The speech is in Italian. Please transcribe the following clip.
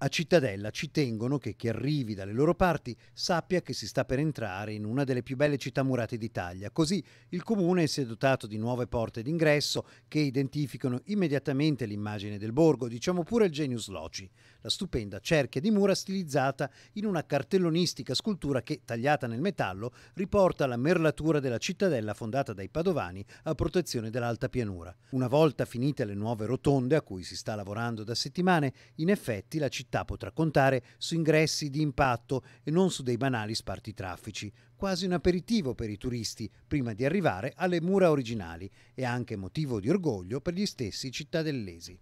A Cittadella ci tengono che chi arrivi dalle loro parti sappia che si sta per entrare in una delle più belle città murate d'Italia. Così il comune si è dotato di nuove porte d'ingresso che identificano immediatamente l'immagine del borgo, diciamo pure il genius loci, la stupenda cerchia di mura stilizzata in una cartellonistica scultura che, tagliata nel metallo, riporta la merlatura della cittadella fondata dai padovani a protezione dell'alta pianura. Una volta finite le nuove rotonde a cui si sta lavorando da settimane, in effetti la città città potrà contare su ingressi di impatto e non su dei banali sparti traffici, quasi un aperitivo per i turisti prima di arrivare alle mura originali e anche motivo di orgoglio per gli stessi cittadellesi.